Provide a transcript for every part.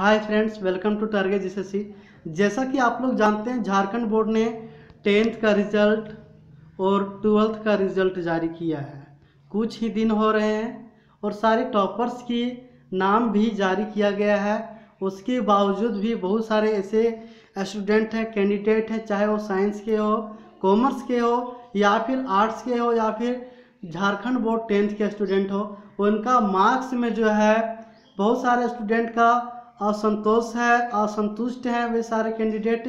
hi friends welcome to target S जैसा कि आप लोग जानते हैं झारखंड बोर्ड ने टेंथ का रिजल्ट और ट्वेल्थ का रिजल्ट जारी किया है कुछ ही दिन हो रहे हैं और सारे टॉपर्स की नाम भी जारी किया गया है उसके बावजूद भी बहुत सारे ऐसे स्टूडेंट हैं कैंडिडेट हैं चाहे वो साइंस के हो कॉमर्स के हो या फिर आर्ट्स के हो या फिर झारखंड बोर्ड टेंथ के स्टूडेंट हो उनका मार्क्स में जो है बहुत सारे स्टूडेंट का असंतोष है असंतुष्ट हैं वे सारे कैंडिडेट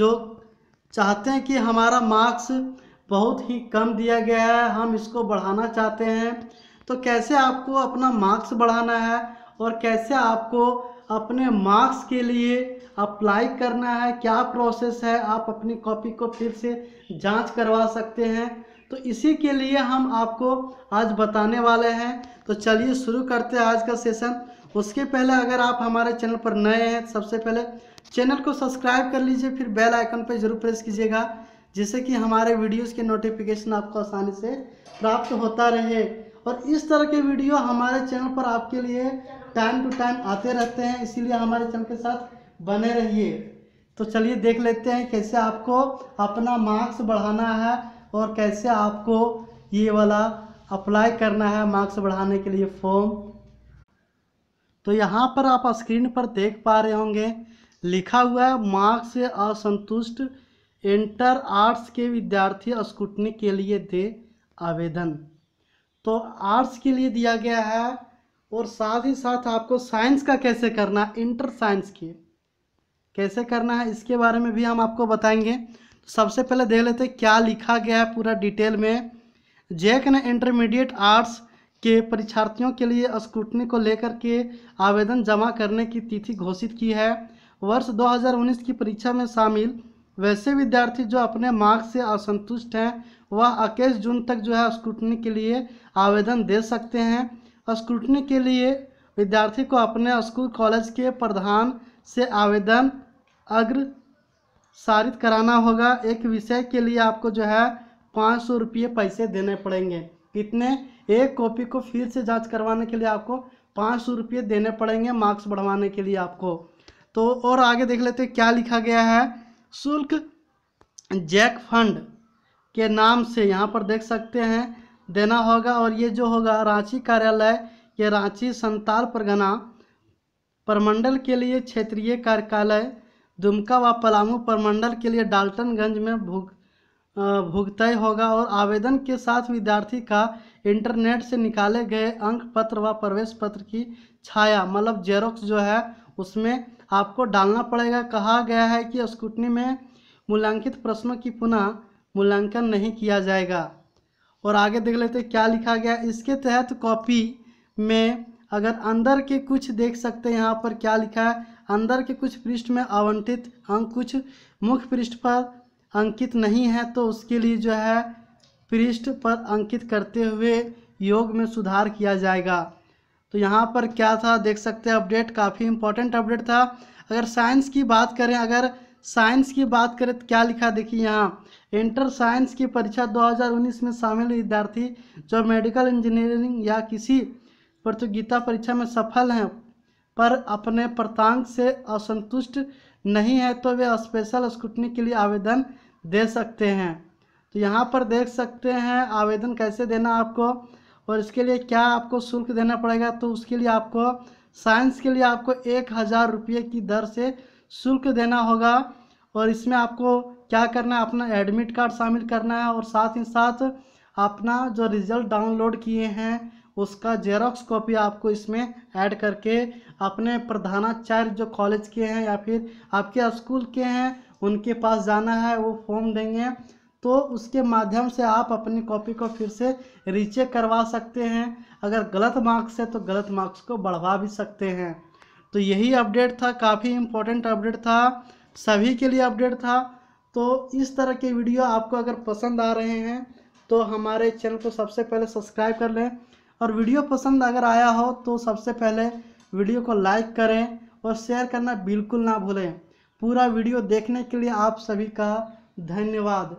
जो चाहते हैं कि हमारा मार्क्स बहुत ही कम दिया गया है हम इसको बढ़ाना चाहते हैं तो कैसे आपको अपना मार्क्स बढ़ाना है और कैसे आपको अपने मार्क्स के लिए अप्लाई करना है क्या प्रोसेस है आप अपनी कॉपी को फिर से जांच करवा सकते हैं तो इसी के लिए हम आपको आज बताने वाले हैं तो चलिए शुरू करते हैं आज का सेशन उसके पहले अगर आप हमारे चैनल पर नए हैं तो सबसे पहले चैनल को सब्सक्राइब कर लीजिए फिर बेल आइकन पर जरूर प्रेस कीजिएगा जिससे कि हमारे वीडियोस के नोटिफिकेशन आपको आसानी से प्राप्त होता रहे और इस तरह के वीडियो हमारे चैनल पर आपके लिए टाइम टू टाइम आते रहते हैं इसीलिए हमारे चैनल के साथ बने रहिए तो चलिए देख लेते हैं कैसे आपको अपना मार्क्स बढ़ाना है और कैसे आपको ये वाला अप्लाई करना है मार्क्स बढ़ाने के लिए फॉर्म तो यहाँ पर आप स्क्रीन पर देख पा रहे होंगे लिखा हुआ है मार्क्स से असंतुष्ट इंटर आर्ट्स के विद्यार्थी स्कूटनी के लिए दे आवेदन तो आर्ट्स के लिए दिया गया है और साथ ही साथ आपको साइंस का कैसे करना है इंटर साइंस के कैसे करना है इसके बारे में भी हम आपको बताएंगे तो सबसे पहले देख लेते क्या लिखा गया है पूरा डिटेल में जैक ने इंटरमीडिएट आर्ट्स के परीक्षार्थियों के लिए स्क्रूटनी को लेकर के आवेदन जमा करने की तिथि घोषित की है वर्ष 2019 की परीक्षा में शामिल वैसे विद्यार्थी जो अपने मार्क्स से असंतुष्ट हैं वह इक्कीस जून तक जो है स्क्रूटनी के लिए आवेदन दे सकते हैं स्क्रूटनी के लिए विद्यार्थी को अपने स्कूल कॉलेज के प्रधान से आवेदन अग्र सारित कराना होगा एक विषय के लिए आपको जो है पाँच सौ रुपये पैसे देने पड़ेंगे कितने एक कॉपी को फिर से जांच करवाने के लिए आपको पाँच सौ रुपये देने पड़ेंगे मार्क्स बढ़वाने के लिए आपको तो और आगे देख लेते हैं क्या लिखा गया है शुल्क जैक फंड के नाम से यहाँ पर देख सकते हैं देना होगा और ये जो होगा रांची कार्यालय ये रांची संताल परगना परमंडल के लिए क्षेत्रीय कार्यालय दुमका व पलामू परमंडल के लिए डाल्टनगंज में भुग भुगतय होगा और आवेदन के साथ विद्यार्थी का इंटरनेट से निकाले गए अंक पत्र व प्रवेश पत्र की छाया मतलब जेरोक्स जो है उसमें आपको डालना पड़ेगा कहा गया है कि स्कूटनी में मूल्यांकित प्रश्नों की पुनः मूल्यांकन नहीं किया जाएगा और आगे देख लेते क्या लिखा गया इसके तहत कॉपी में अगर अंदर के कुछ देख सकते हैं यहाँ पर क्या लिखा है अंदर के कुछ पृष्ठ में आवंटित अंक कुछ मुख्य पृष्ठ पर अंकित नहीं है तो उसके लिए जो है पृष्ठ पर अंकित करते हुए योग में सुधार किया जाएगा तो यहाँ पर क्या था देख सकते हैं अपडेट काफ़ी इंपॉर्टेंट अपडेट था अगर साइंस की बात करें अगर साइंस की बात करें तो क्या लिखा देखिए यहाँ इंटर साइंस की परीक्षा 2019 में शामिल विद्यार्थी जो मेडिकल इंजीनियरिंग या किसी प्रतियोगिता परीक्षा में सफल हैं पर अपने प्रतांक से असंतुष्ट नहीं है तो वे स्पेशल स्क्रूटनी के लिए आवेदन दे सकते हैं तो यहाँ पर देख सकते हैं आवेदन कैसे देना आपको और इसके लिए क्या आपको शुल्क देना पड़ेगा तो उसके लिए आपको साइंस के लिए आपको एक हज़ार रुपये की दर से शुल्क देना होगा और इसमें आपको क्या करना है अपना एडमिट कार्ड शामिल करना है और साथ ही साथ अपना जो रिज़ल्ट डाउनलोड किए हैं उसका जेरोक्स कॉपी आपको इसमें ऐड करके अपने प्रधानाचार्य जो कॉलेज के हैं या फिर आपके स्कूल के हैं उनके पास जाना है वो फॉर्म देंगे तो उसके माध्यम से आप अपनी कॉपी को फिर से रीचेक करवा सकते हैं अगर गलत मार्क्स है तो गलत मार्क्स को बढ़वा भी सकते हैं तो यही अपडेट था काफ़ी इम्पोर्टेंट अपडेट था सभी के लिए अपडेट था तो इस तरह के वीडियो आपको अगर पसंद आ रहे हैं तो हमारे चैनल को सबसे पहले सब्सक्राइब कर लें और वीडियो पसंद अगर आया हो तो सबसे पहले वीडियो को लाइक करें और शेयर करना बिल्कुल ना भूलें पूरा वीडियो देखने के लिए आप सभी का धन्यवाद